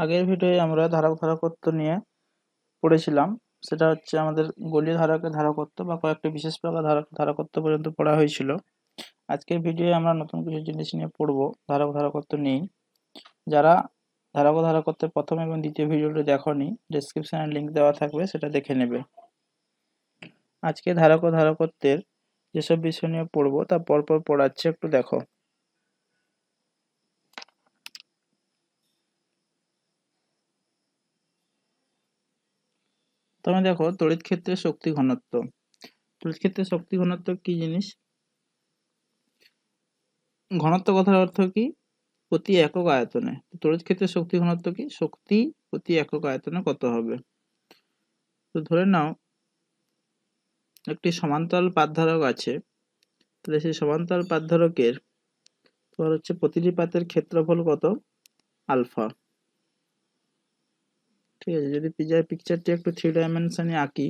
আগের ভিডিওয়ে আমরা ধারক ধারকত্ব নিয়ে পড়েছিলাম সেটা হচ্ছে আমাদের গলীয় ধারকের ধারকত্ব বা কয়েকটি বিশেষ প্রকার ধারক ধারকত্ব পর্যন্ত পড়া হয়েছিল আজকের ভিডিওয়ে আমরা নতুন কিছু জিনিস নিয়ে পড়ব ধারক ধারকত্ব নেই যারা ধারক ধারকত্বের প্রথম এবং দ্বিতীয় ভিডিওটি দেখনি ডিসক্রিপশানে লিঙ্ক দেওয়া থাকবে সেটা দেখে নেবে আজকে ধারক ধারকত্বের যেসব বিষয় নিয়ে পড়বো তা পরপর পড়াচ্ছে একটু দেখো তবে দেখো তড়িৎ ক্ষেত্রে শক্তি ঘনত্ব তড়িৎ ক্ষেত্রে শক্তি ঘনত্ব কি জিনিস ঘনত্ব কথার অর্থ কি প্রতি একক আয়তনে তড়িৎ ক্ষেত্রে শক্তি ঘনত্ব কি শক্তি প্রতি একক আয়তনে কত হবে তো ধরে নাও একটি সমান্তরাল পাতধারক আছে তাহলে সেই সমান্তরাল পাতধারকের তোমার হচ্ছে প্রতিটি পাতের ক্ষেত্রফল কত আলফা ঠিক আছে যদি পিজার পিকচারটি একটু থ্রি ডাইমেনশনে আঁকি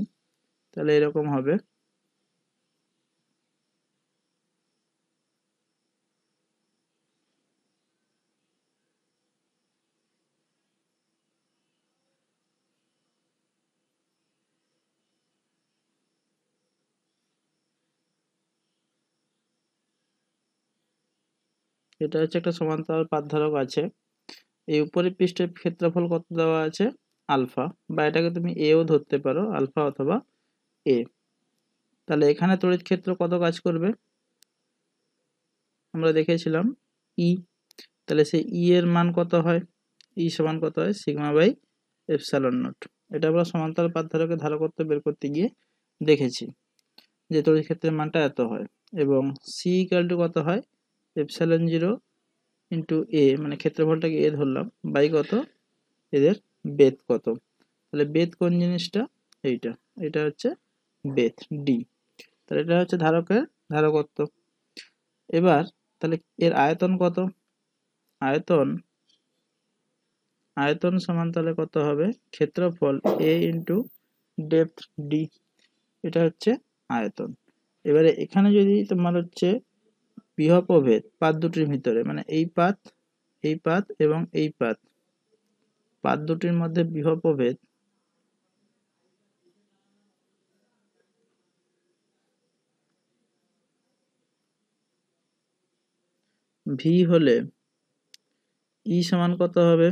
তাহলে এরকম হবে এটা হচ্ছে একটা সমান্তরাল পাঠধারক আছে এই উপরের পৃষ্ঠের ক্ষেত্রফল কত দেওয়া আছে আলফা বা এটাকে তুমি এও ধরতে পারো আলফা অথবা এ তাহলে এখানে তড়িৎ ক্ষেত্র কত কাজ করবে আমরা দেখেছিলাম ই e। তাহলে সে ই e এর মান কত হয় ই e সমান কত হয় সিগমা বাই এফসালন নট এটা আমরা সমান্তর পাতধারকে ধারকত্ব বের করতে গিয়ে দেখেছি যে তড়িৎ ক্ষেত্রের মানটা এত হয় এবং সি ইকাল টু কত হয় এফসালন জিরো ইন্টু এ মানে ক্ষেত্রফলটাকে এ ধরলাম বাই কত এদের বেদ কত তাহলে বেদ কোন জিনিসটা এইটা এটা হচ্ছে বেদ ডি তাহলে এটা হচ্ছে ধারকের ধারকত্ব এবার তাহলে এর আয়তন কত আয়তন আয়তন সমান তাহলে কত হবে ক্ষেত্রফল এ ইন্টু ডেপথ ডি এটা হচ্ছে আয়তন এবারে এখানে যদি তোমার হচ্ছে বিহপভেদ পাত দুটির ভিতরে মানে এই পাত এই পাত এবং এই পাত পাদ দুটির মধ্যে বিভব প্রভেদ ভি হলে ই সমান কত হবে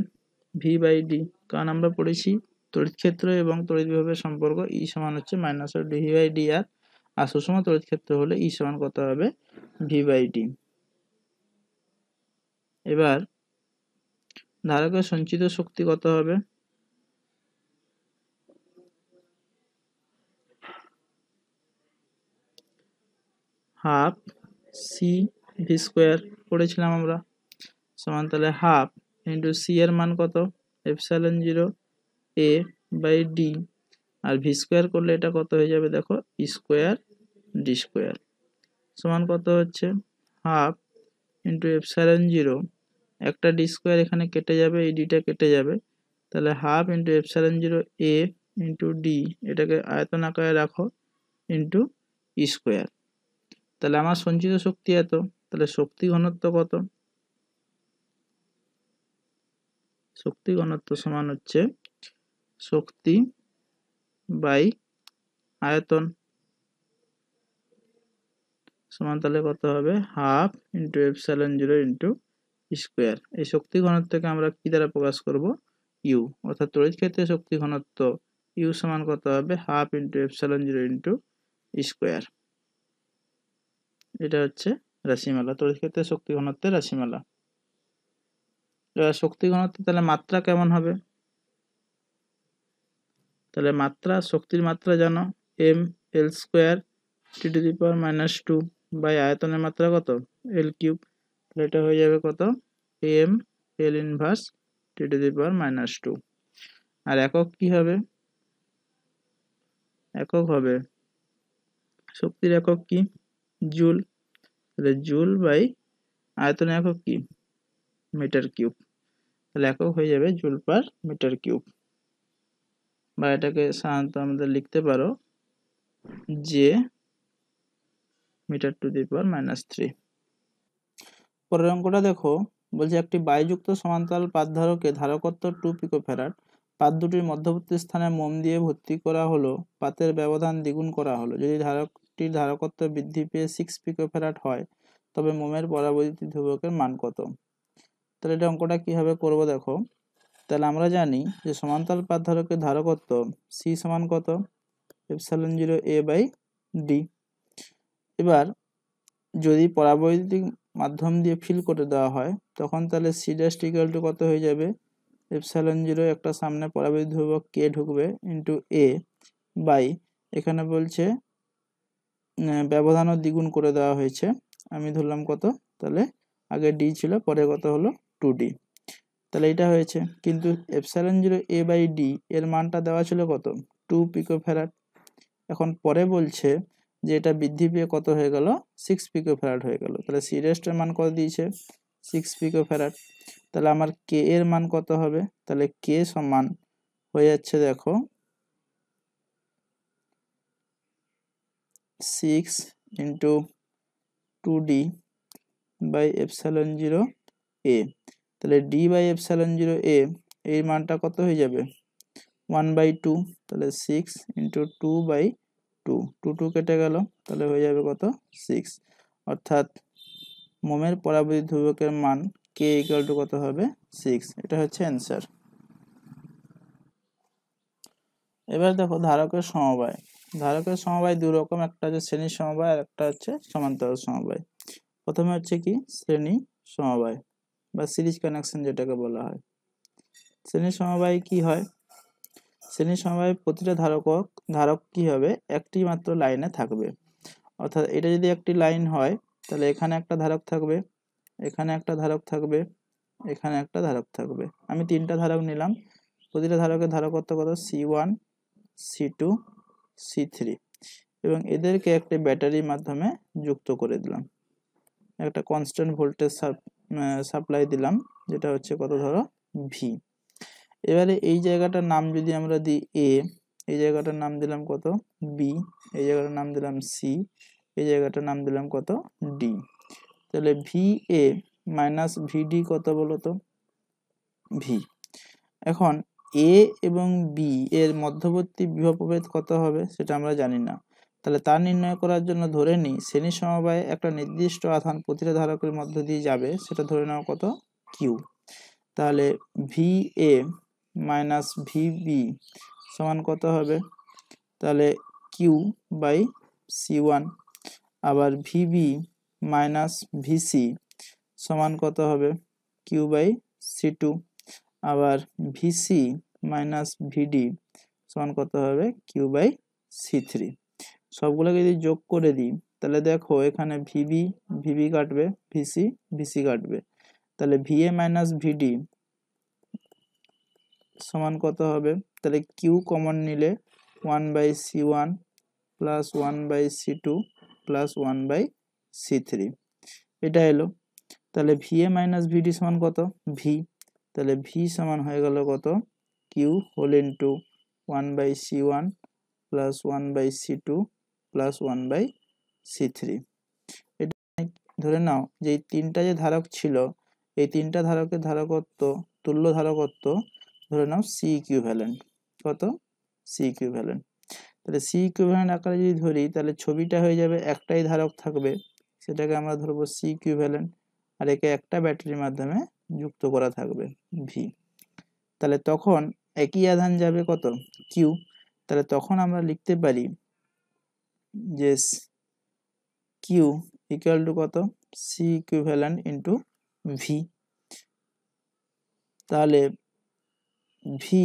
ভি বাই ডি কারণ আমরা পড়েছি তড়িৎ ক্ষেত্র এবং তড়িৎ বিভবের সম্পর্ক ই সমান হচ্ছে minus D V by D R আসল সময় তড়িৎ ক্ষেত্র হলে ই সমান কত হবে ভি বাই ডি এবার ধারকের সঞ্চিত শক্তি কত হবে হাফ সি ভি স্কোয়ার পড়েছিলাম আমরা সমান তাহলে হাফ ইন্টু সি এর মান কত epsilon zero A by D আর ভি স্কোয়ার করলে এটা কত হয়ে যাবে দেখো e স্কোয়ার ডি স্কোয়ার সমান কত হচ্ছে হাফ ইন্টু এফসালেন জিরো একটা ডি স্কোয়ার এখানে কেটে যাবে এই ডিটা কেটে যাবে তাহলে half into epsilon zero A into D এটাকে আয়তন আকারে রাখো ইন্টু ই স্কোয়ার তাহলে আমার সঞ্চিত শক্তি এত তাহলে শক্তি ঘনত্ব কত শক্তি ঘনত্ব সমান হচ্ছে শক্তি বাই আয়তন সমান তাহলে কত হবে half into seven zero into square এই শক্তি ঘনত্বকে আমরা কি দ্বারা প্রকাশ করব ইউ অর্থাৎ তড়িৎ ক্ষেত্রে শক্তি ঘনত্ব ইউ সমান কত হবে half into epsilon zero into square এটা হচ্ছে রাশিমালা তড়িৎ ক্ষেত্রে শক্তি ঘনত্বের রাশিমালা শক্তি ঘনত্ব তাহলে মাত্রা কেমন হবে তাহলে মাত্রা শক্তির মাত্রা জানো M L square T to the power minus two by আয়তনের মাত্রা কত এল কিউব এটা হয়ে যাবে কত M L inverse T to the power minus two আর একক কি হবে একক হবে শক্তির একক কি জুল তাহলে জুল বাই আয়তন একক কি মিটার কিউব তাহলে একক হয়ে যাবে জুল পার মিটার কিউব বা এটাকে সাধারণত আমাদের লিখতে পারো যে metre to the power minus three পরের অঙ্কটা দেখো বলছে একটি বায়ুযুক্ত সমান্তরাল ধারকে ধারকত্ব টু পিকো ফেরাট পাত দুটির মধ্যবর্তী স্থানে মোম দিয়ে ভর্তি করা হলো পাতের ব্যবধান দ্বিগুণ করা হলো যদি ধারকটির ধারকত্ব বৃদ্ধি পেয়ে সিক্স পিকো ফেরাট হয় তবে মোমের পরাবর্তী ধ্রুবকের মান কত তাহলে এটা অঙ্কটা কীভাবে করব দেখো তাহলে আমরা জানি যে সমান্তরাল পাত ধারকের ধারকত্ব সি সমান কত epsilon zero A by D এবার যদি পরাবৈদ্যুতিক মাধ্যম দিয়ে ফিল করে দেওয়া হয় তখন তাহলে সি ড্যাশ ইকুয়াল টু কত হয়ে যাবে এপসাইলন জিরো একটা সামনে পরাবৃত ধ্রুবক কে ঢুকবে ইন্টু এ বাই এখানে বলছে ব্যবধানও দ্বিগুণ করে দেওয়া হয়েছে আমি ধরলাম কত তাহলে আগে ডি ছিল পরে কত হলো টু ডি তাহলে এটা হয়েছে কিন্তু epsilon zero A by D এর মানটা দেওয়া ছিল কত টু পিকো ফেরাট এখন পরে বলছে যে এটা বৃদ্ধি পেয়ে কত হয়ে গেল সিক্স পিকো ফেরাট হয়ে গেল তাহলে সি রেস্টের মান কত দিয়েছে সিক্স পিকো ফেরাট তাহলে আমার কে এর মান কত হবে তাহলে কে সমান হয়ে যাচ্ছে দেখো six into two D by epsilon zero A তাহলে D by epsilon zero A এই মানটা কত হয়ে যাবে ওয়ান বাই টু তাহলে six into two by two two two কেটে গেল তাহলে হয়ে যাবে কত সিক্স অর্থাৎ মোমের পরাবৃত ধ্রুবকের মান কে ইকুয়াল টু কত হবে সিক্স এটা হচ্ছে অ্যান্সার এবার দেখো ধারকের সমবায় ধারকের সমবায় দু রকম একটা হচ্ছে শ্রেণী সমবায় আর একটা হচ্ছে সমান্তরাল সমবায় প্রথমে হচ্ছে কি শ্রেণী সমবায় বা সিরিজ কানেকশন যেটাকে বলা হয় শ্রেণী সমবায় কি হয় শ্রেণী সমবায় প্রতিটা ধারক ধারক কি হবে একটি মাত্র লাইনে থাকবে অর্থাৎ এটা যদি একটি লাইন হয় তাহলে এখানে একটা ধারক থাকবে এখানে একটা ধারক থাকবে এখানে একটা ধারক থাকবে আমি তিনটা ধারক নিলাম প্রতিটা ধারকের ধারকত্ব কত C one C two C three এবং এদেরকে একটি ব্যাটারির মাধ্যমে যুক্ত করে দিলাম একটা কনস্ট্যান্ট ভোল্টেজ সাপ্লাই দিলাম যেটা হচ্ছে কত ধরো ভি এবারে এই জায়গাটার নাম যদি আমরা দিই এ এই জায়গাটার নাম দিলাম কত বি এই জায়গাটার নাম দিলাম সি এই জায়গাটার নাম দিলাম কত ডি তাহলে ভি এ মাইনাস ভিডি কত বলো তো ভি এখন এ এবং বি এর মধ্যবর্তী বিভবপ্রভেদ কত হবে সেটা আমরা জানি না তাহলে তা নির্ণয় করার জন্য ধরে নিই শ্রেণী সমবায়ে একটা নির্দিষ্ট আধান প্রতিটা ধারকের মধ্য দিয়ে যাবে সেটা ধরে নেওয়া কত কিউ তাহলে ভি এ মাইনাস ভিবি সমান কত হবে তাহলে কিউ বাই সি ওয়ান আবার ভিবি মাইনাস ভিসি সমান কত হবে কিউ বাই সি টু আবার ভিসি মাইনাস ভিডি সমান কত হবে কিউ বাই সি থ্রি সবগুলোকে যদি যোগ করে দিই তাহলে দেখো এখানে ভিবি ভিবি কাটবে ভিসি ভিসি কাটবে তাহলে ভিএ মাইনাস ভিডি সমান কত হবে তাহলে কিউ কমন নিলে one by C one plus one by C two plus one by C three এটা এলো তাহলে ভি এ মাইনাস ভিডি সমান কত ভি তাহলে ভি সমান হয়ে গেল কত Q whole two one by C one plus one by C two plus one by C three এটা ধরে নাও যে তিনটা যে ধারক ছিল এই তিনটা ধারকের ধারকত্ব তুল্য ধারকত্ব ধরে নাও সি ইকুইভ্যালেন্ট কত সি ইকুইভ্যালেন্ট তাহলে সি ইকুইভ্যালেন্ট আকারে যদি ধরি তাহলে ছবিটা হয়ে যাবে একটাই ধারক থাকবে সেটাকে আমরা ধরবো সি ইকুইভ্যালেন্ট আর একে একটা ব্যাটারির মাধ্যমে যুক্ত করা থাকবে ভি তাহলে তখন একই আধান যাবে কত কিউ তাহলে তখন আমরা লিখতে পারি যে কিউ ইকুয়াল টু কত সি ইকুইভ্যালেন্ট ইন্টু ভি তাহলে ভি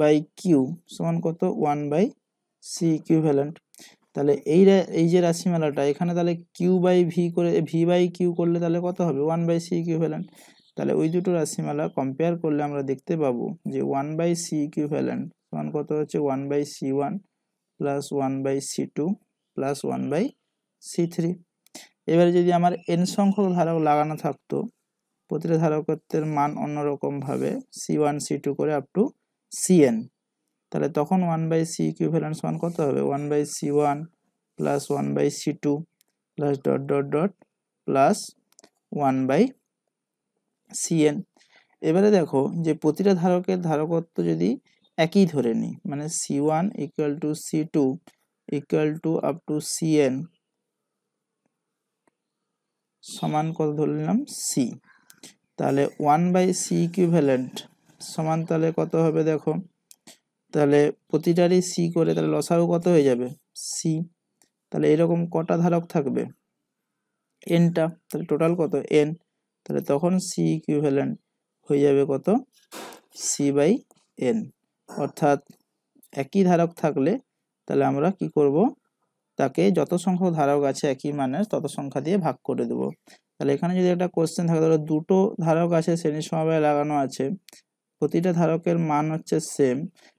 বাই কিউ সমান কত one by C equivalent তাহলে এই এই যে রাশিমালাটা এখানে তাহলে কিউ বাই ভি করে ভি বাই কিউ করলে তাহলে কত হবে one by C equivalent তাহলে ওই দুটো রাশিমালা কম্পেয়ার করলে আমরা দেখতে পাবো যে one by C equivalent সমান কত হচ্ছে one by C one plus one by C two plus one by C three এবারে যদি আমার এন সংখ্যক ধারক লাগানো থাকতো প্রতিটা ধারকত্বের মান অন্যরকমভাবে সি ওয়ান সি টু করে আপ টু সিএন তাহলে তখন one by C equivalence one কত হবে one by C one plus one by C two plus dot dot dot plus one by CN এবারে দেখো যে প্রতিটা ধারকের ধারকত্ব যদি একই ধরে নিই মানে C one equal to C two equal to up to CN সমান কত ধরে নিলাম সি তাহলে ওয়ান বাই সি ইকুইভ্যালেন্ট সমান তাহলে কত হবে দেখো তাহলে প্রতিটারই সি করে তাহলে লসাও কত হয়ে যাবে সি তাহলে এরকম কটা ধারক থাকবে এনটা তাহলে টোটাল কত এন তাহলে তখন সি ইকুইভ্যালেন্ট হয়ে যাবে কত সি বাই এন অর্থাৎ একই ধারক থাকলে তাহলে আমরা কি করব তাকে যত সংখ্যক ধারক আছে একই মানে তত সংখ্যা দিয়ে ভাগ করে দেবো তাহলে এখানে যদি একটা কোশ্চেন থাকে তাহলে দুটো ধারক আছে শ্রেণী সমবায় লাগানো আছে প্রতিটা ধারকের মান হচ্ছে সেম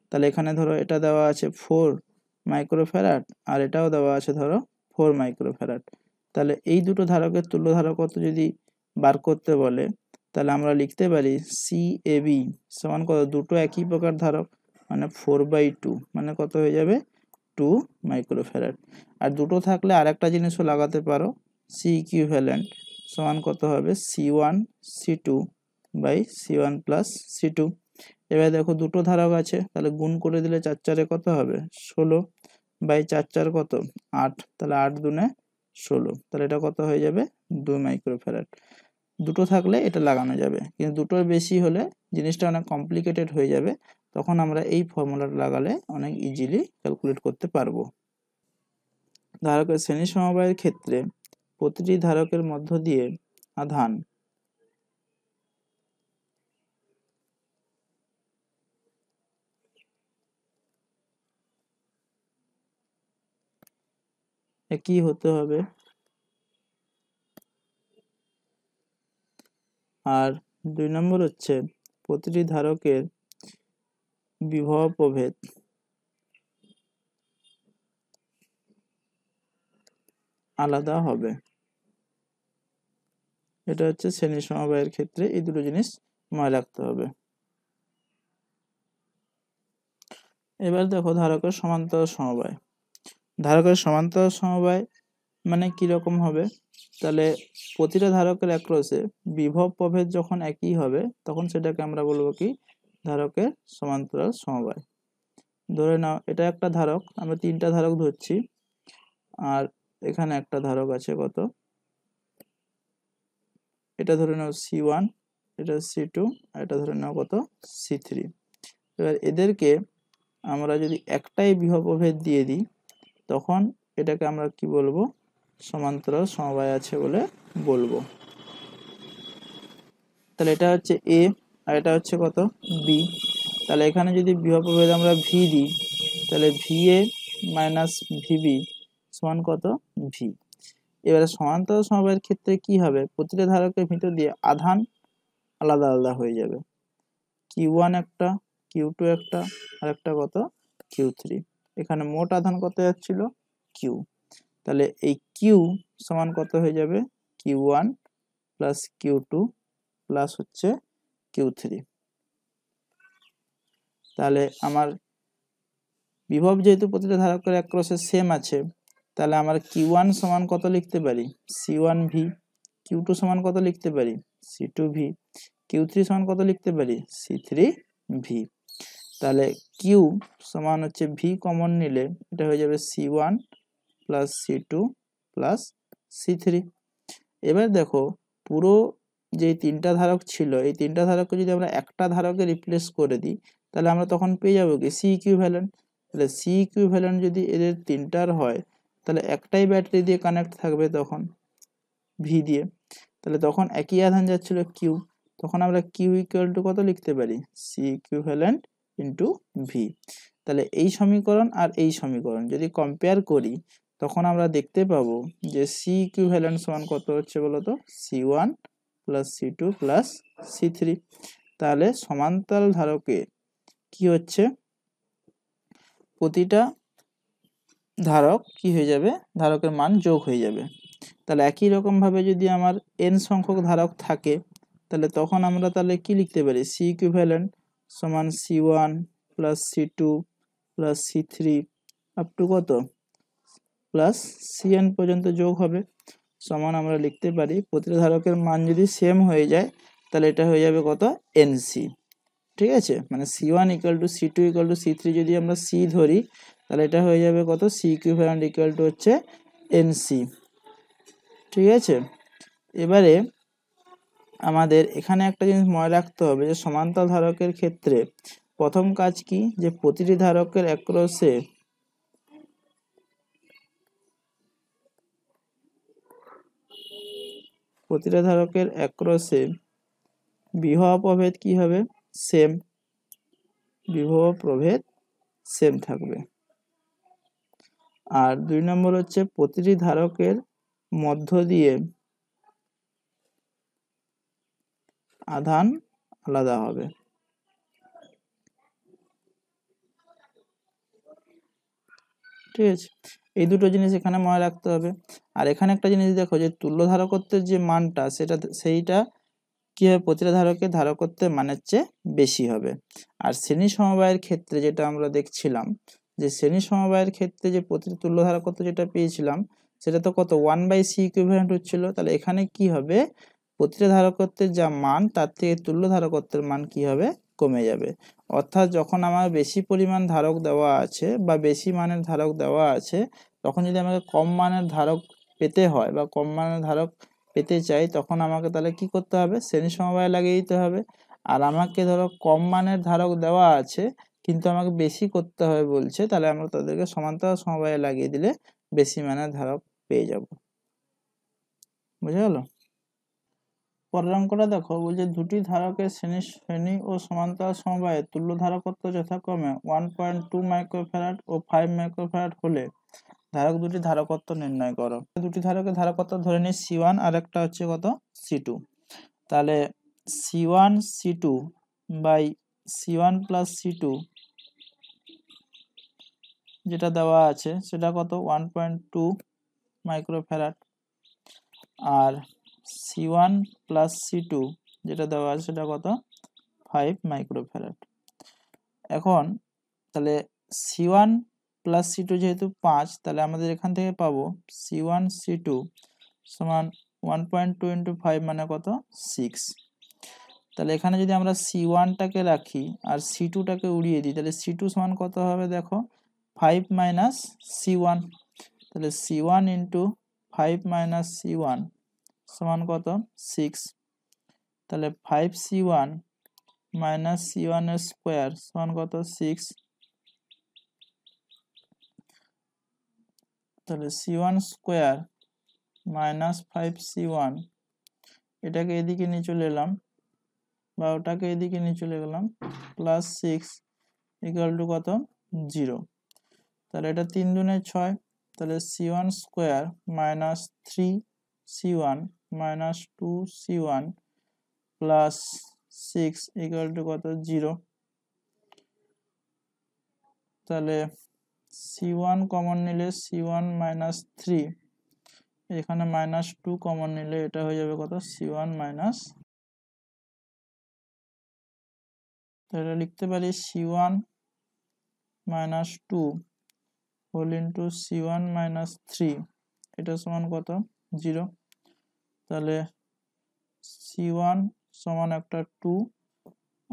তাহলে এখানে ধরো এটা দেওয়া আছে ফোর মাইক্রোফ্যারাট আর এটাও দেওয়া আছে ধরো ফোর মাইক্রোফেরাট তাহলে এই দুটো ধারকের তুল্য ধারকত যদি বার করতে বলে তাহলে আমরা লিখতে পারি সি এ বি সমান কত দুটো একই প্রকার ধারক মানে ফোর বাই টু মানে কত হয়ে যাবে টু মাইক্রোফেরাট আর দুটো থাকলে আর একটা জিনিসও লাগাতে পারো সি কিউ ভ্যালেন্ট সমান কত হবে C one C two by C one plus C two এবার দেখো দুটো ধারক আছে তাহলে গুণ করে দিলে চার চারে কত হবে ষোলো বাই চার চার কত আট তাহলে আট দুনে ষোলো তাহলে এটা কত হয়ে যাবে দু মাইক্রোফ্যারাড দুটো থাকলে এটা লাগানো যাবে কিন্তু দুটোর বেশি হলে জিনিসটা অনেক কমপ্লিকেটেড হয়ে যাবে তখন আমরা এই ফর্মুলাটা লাগালে অনেক ইজিলি ক্যালকুলেট করতে পারবো ধারকের শ্রেণী সমবায়ের ক্ষেত্রে প্রতিটি ধারকের মধ্য দিয়ে আধান কি হতে হবে আর দুই নম্বর হচ্ছে প্রতিটি ধারকের বিভব প্রভেদ আলাদা হবে এটা হচ্ছে শ্রেণী সমবায়ের ক্ষেত্রে এই দুটো জিনিস মনে রাখতে হবে এবার দেখো ধারকের সমান্তরাল সমবায় ধারকের সমান্তরাল সমবায় মানে রকম হবে তাহলে প্রতিটা ধারকের অ্যাক্রসে বিভব প্রভেদ যখন একই হবে তখন সেটাকে আমরা বলবো কি ধারকের সমান্তরাল সমবায় ধরে নাও এটা একটা ধারক আমরা তিনটা ধারক ধরছি আর এখানে একটা ধারক আছে কত এটা ধরে নাও সি ওয়ান এটা সি টু আর এটা ধরে নাও কত সি থ্রি এবার এদেরকে আমরা যদি একটাই বিহপভেদ দিয়ে দিই তখন এটাকে আমরা কি বলবো সমান্তরাল সমবায় আছে বলে বলবো তাহলে এটা হচ্ছে এ আর এটা হচ্ছে কত বি তাহলে এখানে যদি বিহপভেদ আমরা ভি দিই তাহলে ভি এ মাইনাস ভিবি সমান কত ভি এবারে সমান্তরাল সমবায়ের ক্ষেত্রে কি হবে প্রতিটা ধারকের ভিতর দিয়ে আধান আলাদা আলাদা হয়ে যাবে কিউ ওয়ান একটা কিউ টু একটা আর একটা কত কিউ থ্রি এখানে মোট আধান কত যাচ্ছিল কিউ তাহলে এই কিউ সমান কত হয়ে যাবে Q one plus Q two plus হচ্ছে কিউ থ্রি তাহলে আমার বিভব যেহেতু প্রতিটা ধারকের এক সেম আছে তাহলে আমার কিউ ওয়ান সমান কত লিখতে পারি C one V Q two সমান কত লিখতে পারি C two V Q three সমান কত লিখতে পারি সি থ্রি ভি তাহলে কিউ সমান হচ্ছে ভি কমন নিলে এটা হয়ে যাবে C one plus C two plus C three এবার দেখো পুরো যে তিনটা ধারক ছিল এই তিনটা ধারককে যদি আমরা একটা ধারকে রিপ্লেস করে দিই তাহলে আমরা তখন পেয়ে যাবো কি সি ইকুইভ্যালেন্ট তাহলে সি ইকুইভ্যালেন্ট যদি এদের তিনটার হয় তাহলে একটাই ব্যাটারি দিয়ে কানেক্ট থাকবে তখন ভি দিয়ে তাহলে তখন একই আধান যাচ্ছিল কিউ তখন আমরা কিউ ইকুয়াল টু কত লিখতে পারি C Q equivalent into V তাহলে এই সমীকরণ আর এই সমীকরণ যদি কম্পেয়ার করি তখন আমরা দেখতে পাবো যে সি কিউ ভ্যালেন্ট সমান কত হচ্ছে বলতো C one plus C two plus C three তাহলে সমান্তরাল ধারকে কি হচ্ছে প্রতিটা ধারক কি হয়ে যাবে ধারকের মান যোগ হয়ে যাবে তাহলে একই রকমভাবে যদি আমার এন সংখ্যক ধারক থাকে তাহলে তখন আমরা তাহলে কি লিখতে পারি সি ইকুইভ্যালেন্ট সমান C one plus C two plus C three up to কত প্লাস সি এন পর্যন্ত যোগ হবে সমান আমরা লিখতে পারি প্রতিটা ধারকের মান যদি সেম হয়ে যায় তাহলে এটা হয়ে যাবে কত এন সি ঠিক আছে মানে C one equal to C two equal to C three যদি আমরা সি ধরি তাহলে এটা হয়ে যাবে কত সি ইকুইভ্যালেন্ট ইকুয়াল টু হচ্ছে এনসি ঠিক আছে এবারে আমাদের এখানে একটা জিনিস মনে রাখতে হবে যে সমান্তর ধারকের ক্ষেত্রে প্রথম কাজ কি যে প্রতিটি ধারকের অ্যাক্রসে প্রতিটা ধারকের অ্যাক্রসে বিভব প্রভেদ কি হবে সেম বিভব প্রভেদ সেম থাকবে আর দুই নম্বর হচ্ছে প্রতিটি ধারকের মধ্য দিয়ে আধান আলাদা হবে ঠিক আছে এই দুটো জিনিস এখানে মনে রাখতে হবে আর এখানে একটা জিনিস দেখো যে তুল্য ধারকত্বের যে মানটা সেটা সেইটা কীভাবে প্রতিটা ধারকের ধারকত্বের মানের চেয়ে বেশি হবে আর শ্রেণী সমবায়ের ক্ষেত্রে যেটা আমরা দেখছিলাম যে শ্রেণী সমবায়ের ক্ষেত্রে যে প্রতিটি তুল্য ধারকত্ব যেটা পেয়েছিলাম সেটা তো কত ওয়ান বাই সি ইকুইভ্যালেন্ট হচ্ছিল তাহলে এখানে কি হবে প্রতিটা ধারকত্বের যা মান তার থেকে তুল্য ধারকত্বের মান কি হবে কমে যাবে অর্থাৎ যখন আমার বেশি পরিমাণ ধারক দেওয়া আছে বা বেশি মানের ধারক দেওয়া আছে তখন যদি আমাকে কম মানের ধারক পেতে হয় বা কম মানের ধারক পেতে চাই তখন আমাকে তাহলে কি করতে হবে শ্রেণী সমবায় লাগিয়ে দিতে হবে আর আমাকে ধরো কম মানের ধারক দেওয়া আছে কিন্তু আমাকে বেশি করতে হবে বলছে তাহলে আমরা তাদেরকে সমান্তরাল সমবায়ে লাগিয়ে দিলে বেশি মানে ধারক পেয়ে যাব বুঝে গেল পরের অঙ্কটা দেখো বলছে দুটি ধারকের শ্রেণী শ্রেণী ও সমান্তরাল সমবায়ে তুল্য ধারকত্ব যথাক্রমে ওয়ান পয়েন্ট টু মাইক্রোফ্যারাড ও ফাইভ মাইক্রোফেরাট হলে ধারক দুটি ধারকত্ব নির্ণয় করো দুটি ধারকের ধারকত্ব ধরে নিই সি ওয়ান আর একটা হচ্ছে কত সি টু তাহলে C one C two by C one plus C two যেটা দেওয়া আছে সেটা কত ওয়ান পয়েন্ট টু মাইক্রোফ্যারাট আর C one plus C two যেটা দেওয়া আছে সেটা কত ফাইভ মাইক্রোফ্যারাট এখন তাহলে C one plus C two যেহেতু পাঁচ তাহলে আমাদের এখান থেকে পাবো সি ওয়ান সি টু সমান one point two into five মানে কত সিক্স তাহলে এখানে যদি আমরা সি ওয়ানটাকে রাখি আর সি টুটাকে উড়িয়ে দিই তাহলে সি টু সমান কত হবে দেখো ফাইভ মাইনাস সি ওয়ান তাহলে C one 5 five minus C one সমান কত সিক্স তাহলে five C one minus C ওয়ানের স্কোয়ার সমান কত সিক্স তাহলে C one square minus five C one এটাকে এদিকে নিয়ে চলে এলাম বা ওটাকে এদিকে নিয়ে চলে গেলাম প্লাস সিক্স ইকুয়াল টু কত জিরো তাহলে এটা তিন দুনে ছয় তাহলে C one square minus three C one minus two C one plus six equal to কত জিরো তাহলে সি ওয়ান কমন নিলে সি ওয়ান মাইনাস থ্রি এখানে মাইনাস টু কমন নিলে এটা হয়ে যাবে কত সি ওয়ান মাইনাস তাহলে লিখতে পারি C one minus two whole into C one minus three এটা সমান কত জিরো তাহলে সি ওয়ান সমান একটা টু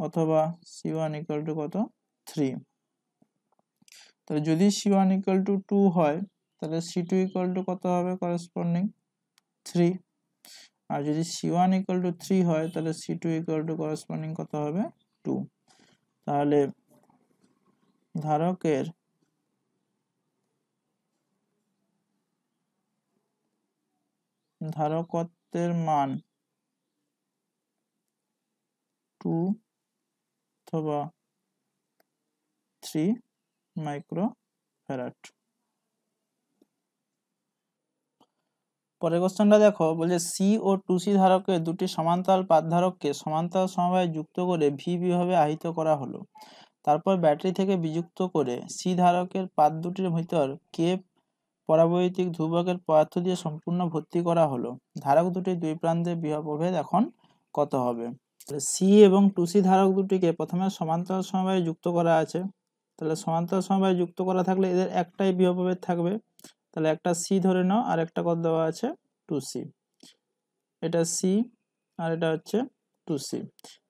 অথবা সি ওয়ান ইকাল টু কত থ্রি তাহলে যদি C one equal to two হয় তাহলে সি টু ইকাল টু কত হবে করেসপন্ডিং থ্রি আর যদি C one equal to three হয় তাহলে C two equal to corresponding কত হবে টু তাহলে ধারকের ধারকত্বের মান টু অথবা থ্রি মাইক্রো ফ্যারাট পরের কোশ্চেনটা দেখো বলছে সি ও টু সি ধারকের দুটি সমান্তরাল পাত ধারককে সমান্তরাল সমবায়ে যুক্ত করে ভি বিভাবে আহিত করা হলো তারপর ব্যাটারি থেকে বিযুক্ত করে সি ধারকের পাত দুটির ভিতর কে পরাবৈতিক ধ্রুবকের পদার্থ দিয়ে সম্পূর্ণ ভর্তি করা হলো ধারক দুটির দুই প্রান্তের প্রভেদ এখন কত হবে সি এবং টু সি ধারক দুটিকে প্রথমে সমান্তরাল সমবায়ে যুক্ত করা আছে তাহলে সমান্তরাল সমবায়ে যুক্ত করা থাকলে এদের একটাই প্রভেদ থাকবে তাহলে একটা সি ধরে নাও আর একটা কত দেওয়া আছে টু সি এটা সি আর এটা হচ্ছে টু সি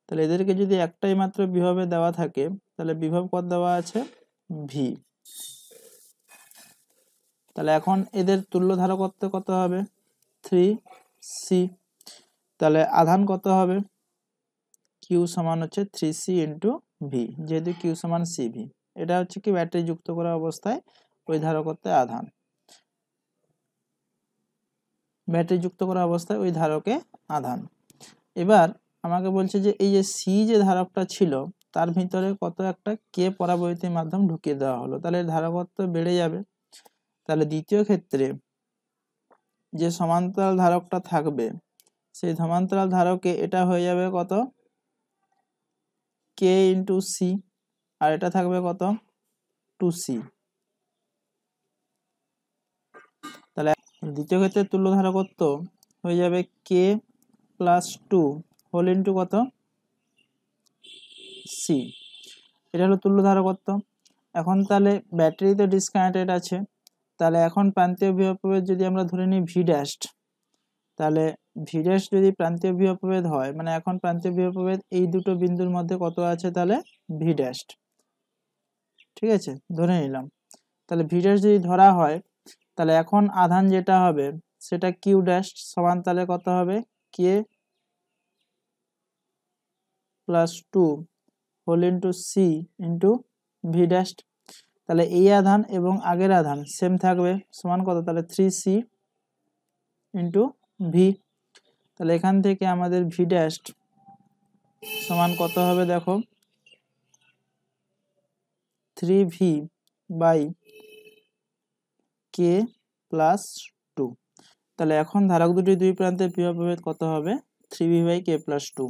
তাহলে এদেরকে যদি একটাই মাত্র বিভবে দেওয়া থাকে তাহলে বিভব কত দেওয়া আছে ভি তাহলে এখন এদের তুল্য ধারা করতে কত হবে থ্রি সি তাহলে আধান কত হবে কিউ সমান হচ্ছে থ্রি সি ইন্টু ভি যেহেতু কিউ সমান সি ভি এটা হচ্ছে কি ব্যাটারি যুক্ত করা অবস্থায় ওই ধারকত্বে আধান ব্যাটারি যুক্ত করা অবস্থায় ওই ধারকে আধান এবার আমাকে বলছে যে এই যে সি যে ধারকটা ছিল তার ভিতরে কত একটা কে পরাবৈতির মাধ্যম ঢুকিয়ে দেওয়া হলো তাহলে ধারকত্ব বেড়ে যাবে তাহলে দ্বিতীয় ক্ষেত্রে যে সমান্তরাল ধারকটা থাকবে সেই সমান্তরাল ধারকে এটা হয়ে যাবে কত কে ইন্টু সি আর এটা থাকবে কত টু সি তাহলে দ্বিতীয় ক্ষেত্রে তুল্য ধারকত্ব হয়ে যাবে K plus two whole into কত সি এটা হলো তুল্য ধারকত্ব এখন তাহলে ব্যাটারি তো ডিসকানেক্টেড আছে তাহলে এখন প্রান্তীয় বিভব প্রভেদ যদি আমরা ধরে নিই ভি ড্যাস্ট তাহলে ভি ড্যাশ যদি প্রান্তীয় বিভব প্রভেদ হয় মানে এখন প্রান্তীয় বিভব এই দুটো বিন্দুর মধ্যে কত আছে তাহলে ভি ড্যাস্ট ঠিক আছে ধরে নিলাম তাহলে ভি ড্যাশ যদি ধরা হয় তাহলে এখন আধান যেটা হবে সেটা কিউ ড্যাশ সমান তাহলে কত হবে K plus two whole into C into V dash তাহলে এই আধান এবং আগের আধান সেম থাকবে সমান কত তাহলে থ্রি সি ইন্টু ভি তাহলে এখান থেকে আমাদের ভি ড্যাশ সমান কত হবে দেখো three V by K plus two তাহলে এখন ধারক দুটি দুই প্রান্তে বিভবেদ কত হবে three V by K plus two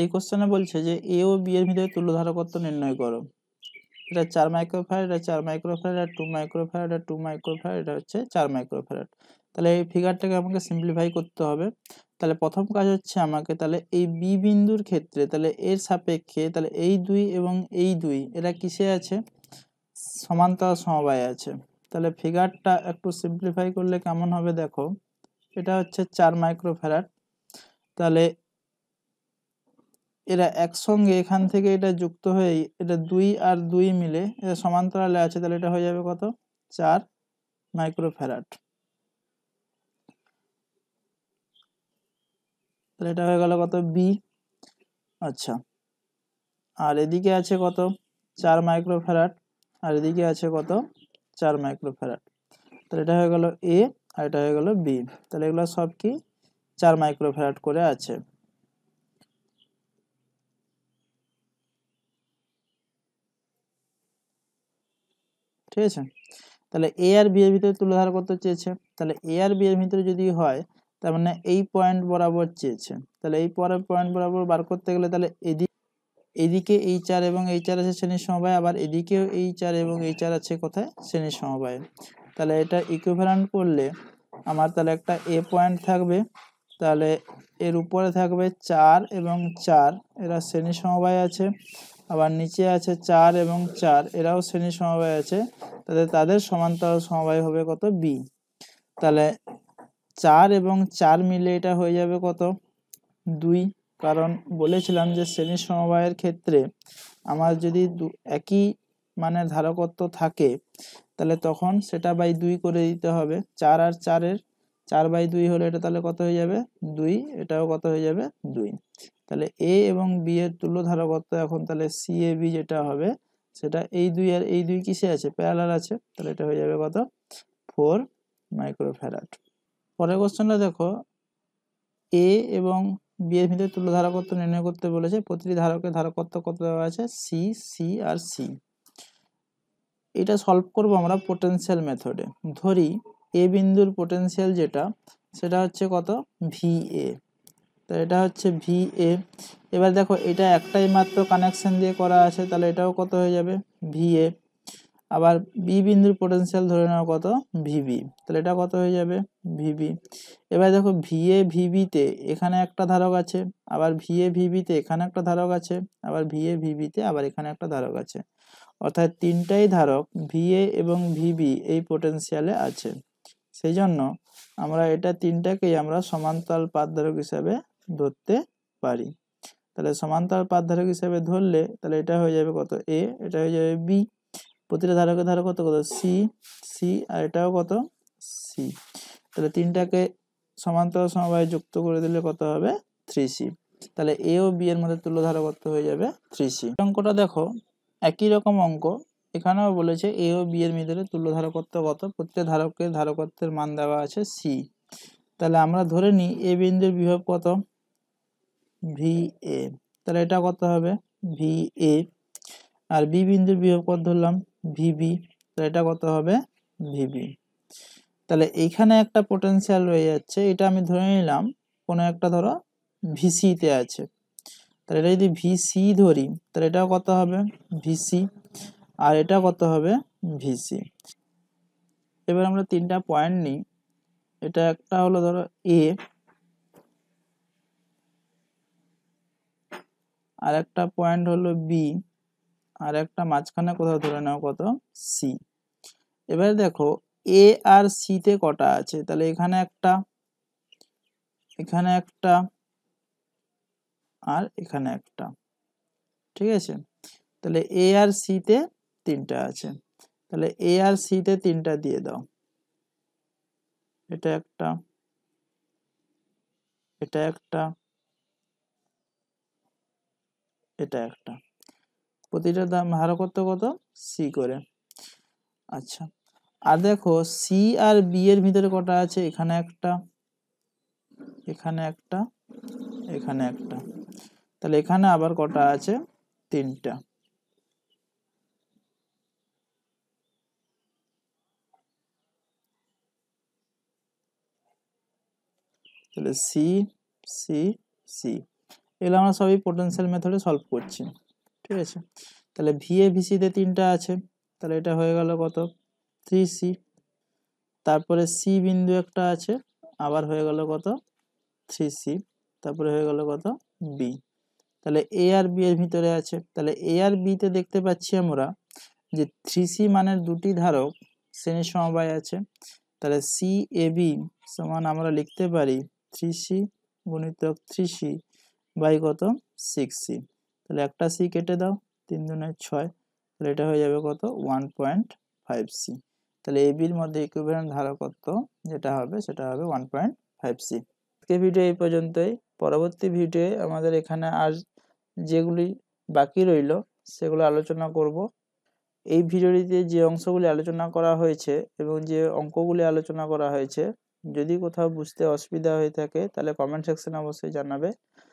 এই কোশ্চেনে বলছে যে এ ও বি এর ভিতরে তুল্য ধারকত্ব নির্ণয় করো এটা চার মাইক্রোফ্যারাড এটা চার মাইক্রোফ্যারাড আর টু মাইক্রোফ্যারাড আর টু মাইক্রোফ্যারাড এটা হচ্ছে চার মাইক্রোফ্যারাড তাহলে এই ফিগারটাকে আমাকে সিম্পলিফাই করতে হবে তাহলে প্রথম কাজ হচ্ছে আমাকে তাহলে এই বি বিন্দুর ক্ষেত্রে তাহলে এর সাপেক্ষে তাহলে এই দুই এবং এই দুই এরা কিসে আছে সমান্তর সমবায় আছে তাহলে ফিগারটা একটু সিম্পলিফাই করলে কেমন হবে দেখো এটা হচ্ছে চার মাইক্রোফ্যারাড তাহলে এরা একসঙ্গে এখান থেকে এটা যুক্ত হয়ে এটা দুই আর দুই মিলে এটা সমান্তরালে আছে তাহলে এটা হয়ে যাবে কত চার মাইক্রোফ্যারাট তাহলে এটা হয়ে গেল কত বি আচ্ছা আর এদিকে আছে কত চার মাইক্রোফেরাট আর এদিকে আছে কত চার মাইক্রোফেরাট তাহলে এটা হয়ে গেল এ আর এটা হয়ে গেল বি তাহলে এগুলো সব কি চার মাইক্রোফ্যারাট করে আছে ঠিক আছে তাহলে এ আর বি এর ভিতরে তুলে ধরা করতে চেয়েছে তাহলে এ আর বি এর ভিতরে যদি হয় তার মানে এই পয়েন্ট বরাবর চেয়েছে তাহলে এই পরের পয়েন্ট বরাবর বার করতে গেলে তাহলে এদিক এদিকে এই চার এবং এই চার আছে শ্রেণীর সমবায় আবার এদিকেও এই চার এবং এই চার আছে কোথায় শ্রেণীর সমবায় তাহলে এটা ইকুইভ্যালেন্ট করলে আমার তাহলে একটা এ পয়েন্ট থাকবে তাহলে এর উপরে থাকবে চার এবং চার এরা শ্রেণী সমবায় আছে আবার নিচে আছে চার এবং চার এরাও শ্রেণী সমবায় আছে তাহলে তাদের সমান্তরাল সমবায় হবে কত বি তাহলে চার এবং চার মিলে এটা হয়ে যাবে কত দুই কারণ বলেছিলাম যে শ্রেণী সমবায়ের ক্ষেত্রে আমার যদি একই মানে ধারকত্ব থাকে তাহলে তখন সেটা বাই দুই করে দিতে হবে চার আর চারের চার বাই দুই হলে এটা তাহলে কত হয়ে যাবে দুই এটাও কত হয়ে যাবে দুই তাহলে এ এবং বি এর তুল্য ধারকত্ব এখন তাহলে সি এ বি যেটা হবে সেটা এই দুই আর এই দুই কিসে আছে প্যারালাল আছে তাহলে এটা হয়ে যাবে কত ফোর মাইক্রোফ্যারাড পরের কোশ্চেনটা দেখো এ এবং বি এর ভিতরে তুল্য ধারকত্ব নির্ণয় করতে বলেছে প্রতিটি ধারকের ধারকত্ব কত দেওয়া আছে সি সি আর সি এটা সলভ করব আমরা পোটেনশিয়াল মেথডে ধরি এ বিন্দুর পোটেন্সিয়াল যেটা সেটা হচ্ছে কত ভি এ তো এটা হচ্ছে ভি এ এবার দেখো এটা একটাই মাত্র কানেকশন দিয়ে করা আছে তাহলে এটাও কত হয়ে যাবে ভি এ আবার বি বিন্দুর পোটেন্সিয়াল ধরে নেওয়া কত ভিবি তাহলে এটা কত হয়ে যাবে ভিবি এবার দেখো ভি ভিএ ভিবিতে এখানে একটা ধারক আছে আবার ভি ভিএ ভিবিতে এখানে একটা ধারক আছে আবার ভি ভিএ ভিবিতে আবার এখানে একটা ধারক আছে অর্থাৎ তিনটাই ধারক ভি এ এবং ভিবি এই পোটেন্সিয়ালে আছে সেই জন্য আমরা এটা তিনটাকেই আমরা সমান্তাল পাতধারক হিসাবে ধরতে পারি তাহলে সমান্তাল পাতধারক হিসাবে ধরলে তাহলে এটা হয়ে যাবে কত এ এটা হয়ে যাবে বি প্রতিটা ধারক ধার কত কত সি সি আর এটাও কত সি তাহলে তিনটাকে সমান্তর সমবায় যুক্ত করে দিলে কত হবে থ্রি সি তাহলে এ ও বি এর মধ্যে তুল্য ধারক হয়ে যাবে থ্রি সি অঙ্কটা দেখো একই রকম অঙ্ক এখানেও বলেছে এ ও বি এর ভিতরে তুল্য ধারকত্ব কত প্রত্যেক ধারকের ধারকত্বের মান দেওয়া আছে সি তাহলে আমরা ধরে নিই এ বিন্দুর বিভব কত ভি এ তাহলে এটা কত হবে ভি এ আর বি বিন্দুর বিভব কত ধরলাম ভি বি তাহলে এটা কত হবে ভি বি তাহলে এখানে একটা পোটেন্সিয়াল রয়ে যাচ্ছে এটা আমি ধরে নিলাম কোনো একটা ধরো ভিসিতে আছে তাহলে এটা যদি ভিসি ধরি তাহলে এটাও কত হবে ভিসি আর এটা কত হবে ভিসি এবার আমরা তিনটা পয়েন্ট নিই এটা একটা হলো ধরো এ আর একটা পয়েন্ট হলো বি আর একটা মাঝখানে কোথাও ধরে নেওয়া কত সি এবার দেখো এ আর সিতে কটা আছে তাহলে এখানে একটা এখানে একটা আর এখানে একটা ঠিক আছে তাহলে এ আর সিতে তিনটা আছে তাহলে এ আর সিতে তিনটা দিয়ে দাও এটা একটা এটা একটা এটা একটা প্রতিটা দাম হার করতে কত সি করে আচ্ছা আর দেখো সি আর বি এর ভিতরে কটা আছে এখানে একটা এখানে একটা এখানে একটা তাহলে এখানে আবার কটা আছে তিনটা তাহলে সি সি সি এগুলো আমরা সবই পোটেন্সিয়াল মেথডে সলভ করছি ঠিক আছে তাহলে ভিএ ভিসিতে তিনটা আছে তাহলে এটা হয়ে গেল কত থ্রি সি তারপরে সি বিন্দু একটা আছে আবার হয়ে গেল কত থ্রি সি তারপরে হয়ে গেল কত বি তাহলে এ আর বি এর ভিতরে আছে তাহলে এ আর বিতে দেখতে পাচ্ছি আমরা যে থ্রি সি মানের দুটি ধারক শ্রেণী সমবায় আছে তাহলে সি এ বি সমান আমরা লিখতে পারি থ্রি সি গুণিতক থ্রি সি বাই কত সিক্স সি তাহলে একটা সি কেটে দাও তিন দুনের ছয় তাহলে এটা হয়ে যাবে কত ওয়ান পয়েন্ট ফাইভ সি তাহলে এ বির মধ্যে ইকুইভ্যালেন্ট ধারকত্ব যেটা হবে সেটা হবে ওয়ান পয়েন্ট ফাইভ সি আজকে ভিডিও এই পর্যন্তই পরবর্তী ভিডিওয়ে আমাদের এখানে আর যেগুলি বাকি রইল সেগুলো আলোচনা করব এই ভিডিওটিতে যে অংশগুলি আলোচনা করা হয়েছে এবং যে অঙ্কগুলি আলোচনা করা হয়েছে যদি কোথাও বুঝতে অসুবিধা হয়ে থাকে তাহলে কমেন্ট সেকশনে অবশ্যই জানাবে